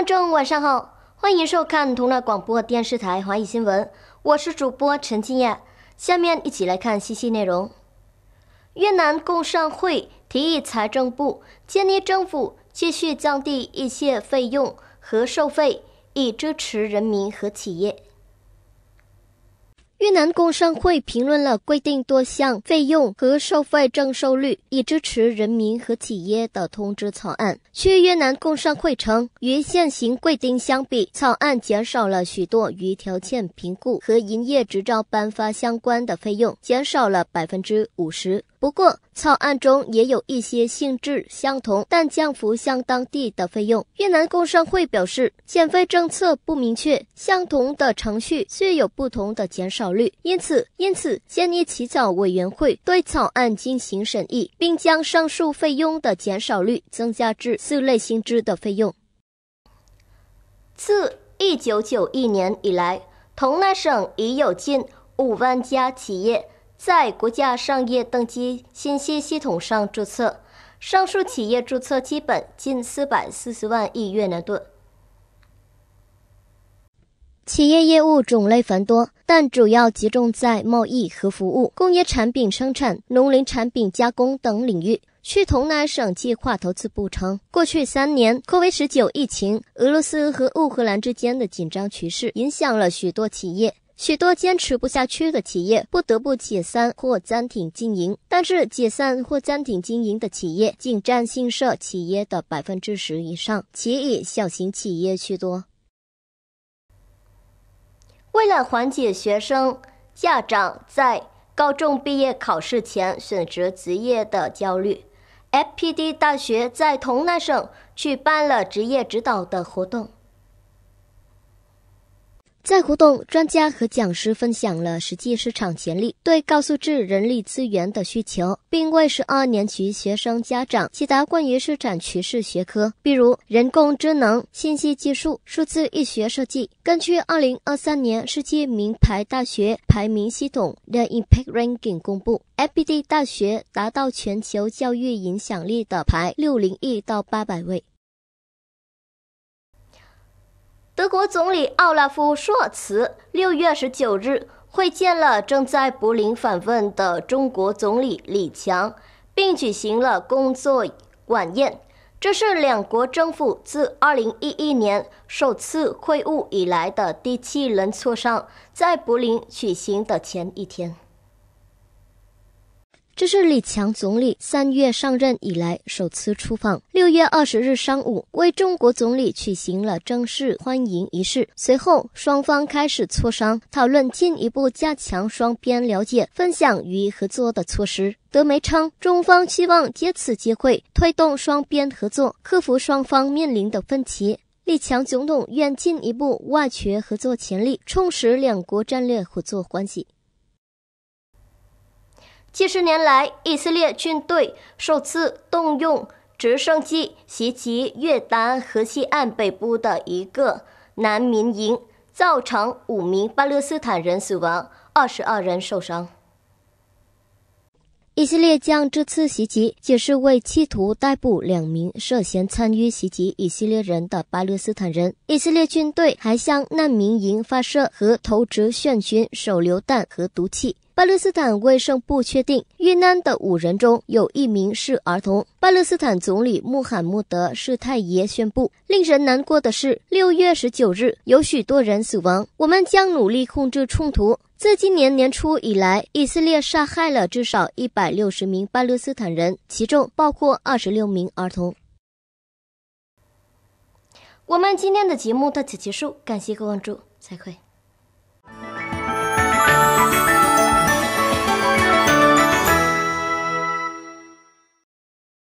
观众晚上好，欢迎收看同乐广播电视台华语新闻，我是主播陈静燕。下面一起来看细细内容：越南共商会提议财政部建议政府继续降低一些费用和收费，以支持人民和企业。越南工商会评论了规定多项费用和收费征收率以支持人民和企业的通知草案。据越南工商会称，与现行规定相比，草案减少了许多与条件评估和营业执照颁发相关的费用，减少了百分之五十。不过，草案中也有一些性质相同但降幅相当低的费用。越南工商会表示，减费政策不明确，相同的程序却有不同的减少率，因此，因此建议起草委员会对草案进行审议，并将上述费用的减少率增加至四类薪资的费用。自一九九一年以来，同奈省已有近五万家企业。在国家商业登记信息系统上注册，上述企业注册基本近四百四十万亿越南盾。企业业务种类繁多，但主要集中在贸易和服务、工业产品生产、农林产品加工等领域。据同南省计划投资部称，过去三年，由于1 9疫情、俄罗斯和乌克兰之间的紧张局势，影响了许多企业。许多坚持不下去的企业不得不解散或暂停经营，但是解散或暂停经营的企业仅占新设企业的百分之十以上，其以小型企业居多。为了缓解学生家长在高中毕业考试前选择职业的焦虑，F P D 大学在同奈省举办了职业指导的活动。在活动，专家和讲师分享了实际市场潜力对高素质人力资源的需求，并为十二年级学生家长解答关于市场趋势学科，比如人工智能、信息技术、数字医学设计。根据二零二三年世界名牌大学排名系统的 e Impact Ranking 公布 f p d 大学达到全球教育影响力的排六零一到八百位。德国总理奥拉夫·朔尔茨六月十九日会见了正在柏林访问的中国总理李强，并举行了工作晚宴。这是两国政府自二零一一年首次会晤以来的第七轮磋商，在柏林举行的前一天。这是李强总理三月上任以来首次出访。六月二十日上午，为中国总理举行了正式欢迎仪式。随后，双方开始磋商，讨论进一步加强双边了解、分享与合作的措施。德媒称，中方希望借此机会推动双边合作，克服双方面临的分歧。李强总统愿进一步挖掘合作潜力，充实两国战略合作关系。七十年来，以色列军队首次动用直升机袭击约旦河西岸北部的一个难民营，造成五名巴勒斯坦人死亡，二十二人受伤。以色列将这次袭击解释为企图逮捕两名涉嫌参与袭击以色列人的巴勒斯坦人。以色列军队还向难民营发射和投掷旋圈、手榴弹和毒气。巴勒斯坦卫生部确定遇难的五人中有一名是儿童。巴勒斯坦总理穆罕默德·施泰耶宣布，令人难过的是，六月十九日有许多人死亡。我们将努力控制冲突。自今年年初以来，以色列杀害了至少一百六十名巴勒斯坦人，其中包括二十六名儿童。我们今天的节目到此结束，感谢关注，再会。